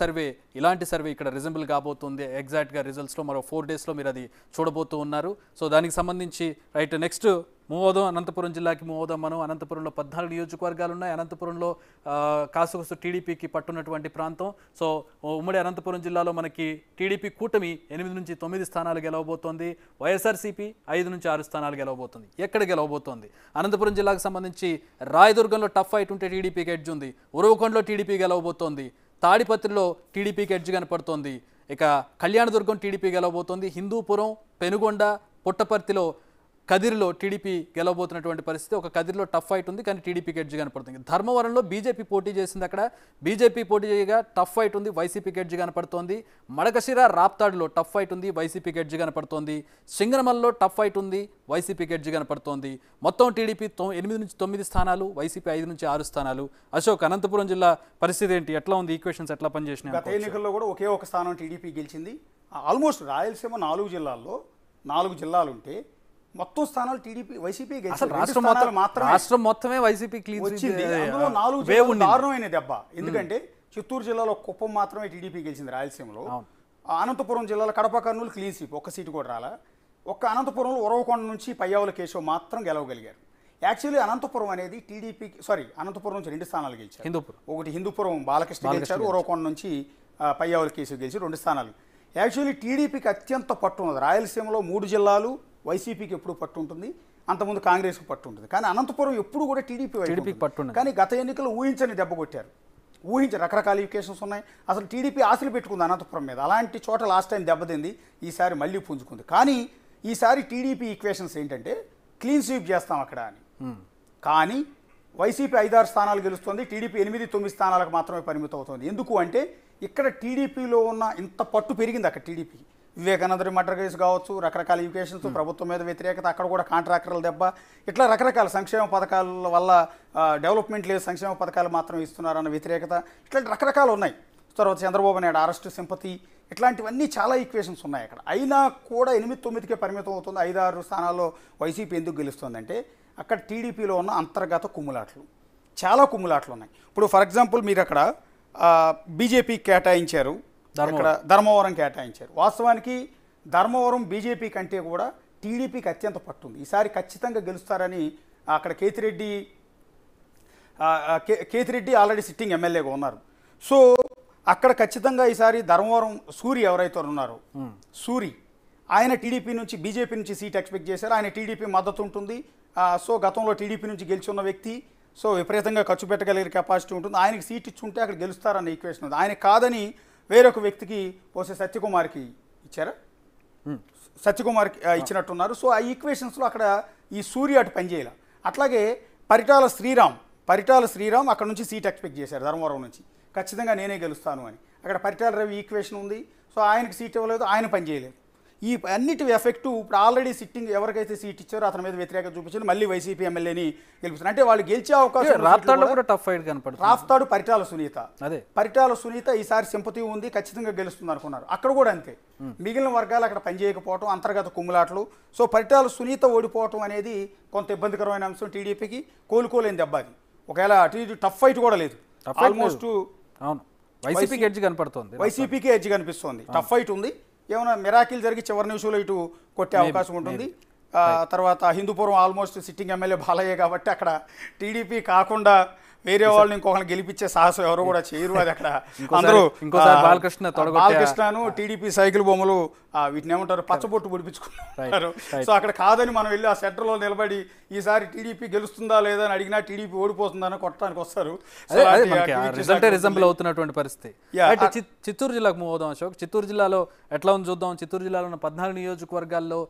Survey ఇలాంటి survey ఇక్కడ reasonable కాబోతుంది ఎగ్జాక్ట్గా రిజల్ట్స్లో మరో ఫోర్ డేస్లో మీరు అది చూడబోతూ ఉన్నారు సో దానికి సంబంధించి రైట్ నెక్స్ట్ మూవ్ అవుదాం అనంతపురం జిల్లాకి మూవ్ అవుదాం మనం అనంతపురంలో పద్నాలుగు నియోజకవర్గాలు ఉన్నాయి అనంతపురంలో కాసుకొస్తు టీడీపీకి పట్టున్నటువంటి ప్రాంతం సో ఉమ్మడి అనంతపురం జిల్లాలో మనకి టీడీపీ కూటమి ఎనిమిది నుంచి తొమ్మిది స్థానాలు గెలవబోతోంది వైఎస్ఆర్సీపీ ఐదు నుంచి ఆరు స్థానాలు గెలవబోతుంది ఎక్కడ గెలవబోతోంది అనంతపురం జిల్లాకు సంబంధించి రాయదుర్గంలో టఫ్ ఫైట్ ఉంటే టీడీపీకి ఎడ్జ్ ఉంది ఉరవకొండలో టీడీపీ గెలవబోతోంది తాడిపత్రిలో టీడీపీకి ఎడ్జ్ కనపడుతోంది ఇక కళ్యాణదుర్గం టీడీపీ గెలవబోతోంది హిందూపురం పెనుగొండ పుట్టపర్తిలో కదిరిలో టీడీపీ గెలవబోతున్నటువంటి పరిస్థితి ఒక కదిరిలో టఫ్ ఫైట్ ఉంది కానీ టీడీపీ గెడ్జి కనపడుతుంది ధర్మవరంలో బీజేపీ పోటీ చేసింది అక్కడ బీజేపీ పోటీ చేయగా టఫ్ ఫైట్ ఉంది వైసీపీ గెడ్జి కనపడుతోంది మడకశిర రాప్తాడులో టఫ్ ఫైట్ ఉంది వైసీపీ గెడ్జి కనపడుతోంది సింగనమల్లో టఫ్ ఫైట్ ఉంది వైసీపీ గెడ్జి కనపడుతోంది మొత్తం టీడీపీ ఎనిమిది నుంచి తొమ్మిది స్థానాలు వైసీపీ ఐదు నుంచి ఆరు స్థానాలు అశోక్ అనంతపురం జిల్లా పరిస్థితి ఏంటి ఎట్లా ఉంది ఈక్వేషన్స్ ఎట్లా పనిచేసినాయి ఎన్నికల్లో కూడా ఒకే ఒక స్థానం టీడీపీ గెలిచింది ఆల్మోస్ట్ రాయలసీమ నాలుగు జిల్లాల్లో నాలుగు జిల్లాలుంటే మొత్తం స్థానాలు టీడీపీ వైసీపీ రాష్ట్రం మొత్తం మాత్రం రాష్ట్రం మొత్తమే వైసీపీ క్లీన్ వచ్చింది అందులో నాలుగు దారుణమైన దెబ్బ ఎందుకంటే చిత్తూరు జిల్లాలో కుప్పం మాత్రమే టీడీపీ గెలిచింది రాయలసీమలో అనంతపురం జిల్లాలో కడప కర్నూలు క్లీన్ స్వీప్ ఒక్క సీటు కూడా రాలా ఒక్క అనంతపురంలో ఉరవకొండ నుంచి పయ్యావుల కేశవ్ మాత్రం గెలవగలిగారు యాక్చువల్లీ అనంతపురం అనేది టీడీపీకి సారీ అనంతపురం నుంచి రెండు స్థానాలు గెలిచారు హిందూపురం ఒకటి హిందూపురం బాలకృష్ణ గెలిచారు ఉరవకొండ నుంచి పయ్యావుల కేశవ్ గెలిచి రెండు స్థానాలు యాక్చువల్లీ టీడీపీకి అత్యంత పట్టు ఉంది రాయలసీమలో మూడు జిల్లాలు వైసీపీకి ఎప్పుడు పట్టు ఉంటుంది అంతకుముందు కాంగ్రెస్కి పట్టు ఉంటుంది కానీ అనంతపురం ఎప్పుడు కూడా టీడీపీ టీడీపీకి పట్టు కానీ గత ఎన్నికలు ఊహించని దెబ్బ కొట్టారు ఊహించి రకరకాల ఇవికేషన్స్ ఉన్నాయి అసలు టీడీపీ ఆశలు పెట్టుకుంది అనంతపురం మీద అలాంటి చోట లాస్ట్ టైం దెబ్బతింది ఈసారి మళ్ళీ పుంజుకుంది కానీ ఈసారి టీడీపీ ఈక్వేషన్స్ ఏంటంటే క్లీన్ స్వీప్ చేస్తాం అక్కడ అని కానీ వైసీపీ ఐదారు స్థానాలు గెలుస్తుంది టీడీపీ ఎనిమిది తొమ్మిది స్థానాలకు మాత్రమే పరిమితం అవుతుంది ఎందుకు అంటే ఇక్కడ టీడీపీలో ఉన్న ఇంత పట్టు పెరిగింది అక్కడ టీడీపీకి వివేకానందరి మర్డర్ కేసు కావచ్చు రకరకాల ఎడ్యుకేషన్స్ hmm. ప్రభుత్వం మీద వ్యతిరేకత అక్కడ కూడా కాంట్రాక్టర్ల దెబ్బ ఇట్లా రకరకాల సంక్షేమ పథకాల వల్ల డెవలప్మెంట్ లేదు సంక్షేమ పథకాలు మాత్రం ఇస్తున్నారన్న వ్యతిరేకత ఇట్లాంటి రకరకాలు ఉన్నాయి తర్వాత చంద్రబాబు నాయుడు అరెస్ట్ సింపతి ఇట్లాంటివన్నీ చాలా ఈక్వేషన్స్ ఉన్నాయి అక్కడ అయినా కూడా ఎనిమిది తొమ్మిదికే పరిమితం అవుతుంది ఐదు ఆరు స్థానాల్లో వైసీపీ ఎందుకు గెలుస్తుందంటే అక్కడ టీడీపీలో ఉన్న అంతర్గత కుమ్ములాట్లు చాలా కుమ్ములాట్లు ఉన్నాయి ఇప్పుడు ఫర్ ఎగ్జాంపుల్ మీరు అక్కడ బీజేపీ కేటాయించారు ఇక్కడ ధర్మవరం కేటాయించారు వాస్తవానికి ధర్మవరం బీజేపీ కంటే కూడా టీడీపీకి అత్యంత పట్టుంది ఈసారి ఖచ్చితంగా గెలుస్తారని అక్కడ కేతిరెడ్డి కేతిరెడ్డి ఆల్రెడీ సిట్టింగ్ ఎమ్మెల్యేగా ఉన్నారు సో అక్కడ ఖచ్చితంగా ఈసారి ధర్మవరం సూరి ఎవరైతే ఉన్నారో సూరి ఆయన టీడీపీ నుంచి బీజేపీ నుంచి సీట్ ఎక్స్పెక్ట్ చేశారు ఆయన టీడీపీ మద్దతు ఉంటుంది సో గతంలో టీడీపీ నుంచి గెలిచి ఉన్న వ్యక్తి సో విపరీతంగా ఖర్చు పెట్టగలిగే కెపాసిటీ ఉంటుంది ఆయనకి సీట్ ఇచ్చి ఉంటే అక్కడ గెలుస్తారన్న ఈక్వేషన్ ఉంది ఆయన కాదని వేరొక వ్యక్తికి పోసే సత్యకుమార్కి ఇచ్చారా సత్యకుమార్కి ఇచ్చినట్టున్నారు సో ఆ ఈక్వేషన్స్లో అక్కడ ఈ సూర్య అటు పనిచేయాల అట్లాగే పరిటాల శ్రీరామ్ పరిటాల శ్రీరామ్ అక్కడ నుంచి సీట్ ఎక్స్పెక్ట్ చేశారు ధర్మవరం నుంచి ఖచ్చితంగా నేనే గెలుస్తాను అని అక్కడ పరిటాల రవి ఈక్వేషన్ ఉంది సో ఆయనకు సీట్ ఇవ్వలేదు ఆయన పనిచేయలేదు ఈ అన్నిటి ఎఫెక్టు ఇప్పుడు ఆల్రెడీ సిట్టింగ్ ఎవరికైతే సీట్ ఇచ్చారో అతని మీద వ్యతిరేకత చూపించారు మళ్ళీ వైసీపీ ఎమ్మెల్యేని గెలిపిస్తారు అంటే వాళ్ళు గెలిచే అవకాశం రాస్తాడు టఫ్ పరిటాల సునీత అదే పరిటాల సునీత ఈసారి సింపతి ఉంది ఖచ్చితంగా గెలుస్తుంది అనుకున్నారు అక్కడ కూడా అంతే మిగిలిన వర్గాలు అక్కడ పనిచేయకపోవటం అంతర్గత కుమ్ములాట్లు సో పరిటాల సునీత ఓడిపోవటం అనేది కొంత ఇబ్బందికరమైన అంశం టీడీపీకి కోలుకోలేని దెబ్బ అది ఒకవేళ ఇటు టఫ్ ఫైట్ కూడా లేదు ఆల్మోస్ట్ వైసీపీకి ఎడ్జ్ కనపడుతుంది వైసీపీకి ఎడ్జ్ కనిపిస్తుంది టఫ్ ఫైట్ ఉంది ఏమైనా మిరాకిల్ జరిగి చివరి నిమిషంలో ఇటు కొట్టే అవకాశం ఉంటుంది తర్వాత Hindupur almost sitting MLA Balayya కాబట్టి అక్కడ టీడీపీ కాకుండా వేరే వాళ్ళని ఇంకొకరిని గెలిపించే సాహసం ఎవరు కూడా చేయరు అది అక్కడ అందరూ ఇంకోసారి బాలకృష్ణ బాలకృష్ణను టీడీపీ సైకిల్ బొమ్మలు వీటిని ఏమంటారు పచ్చబొట్టు పొడిపించుకున్నారు సో అక్కడ కాదని మనం వెళ్ళి ఆ సెంటర్లో నిలబడి ఈసారి టీడీపీ గెలుస్తుందా లేదా అని అడిగినా టీడీపీ ఓడిపోతుందని కొట్టడానికి వస్తారు రిజంబుల్ అవుతున్నటువంటి పరిస్థితి చిత్తూరు జిల్లాకు మూవ్ అవుదాం అశోక్ చిత్తూరు జిల్లాలో ఎట్లా ఉంది చూద్దాం చిత్తూరు జిల్లాలో ఉన్న పద్నాలుగు నియోజకవర్గాల్లో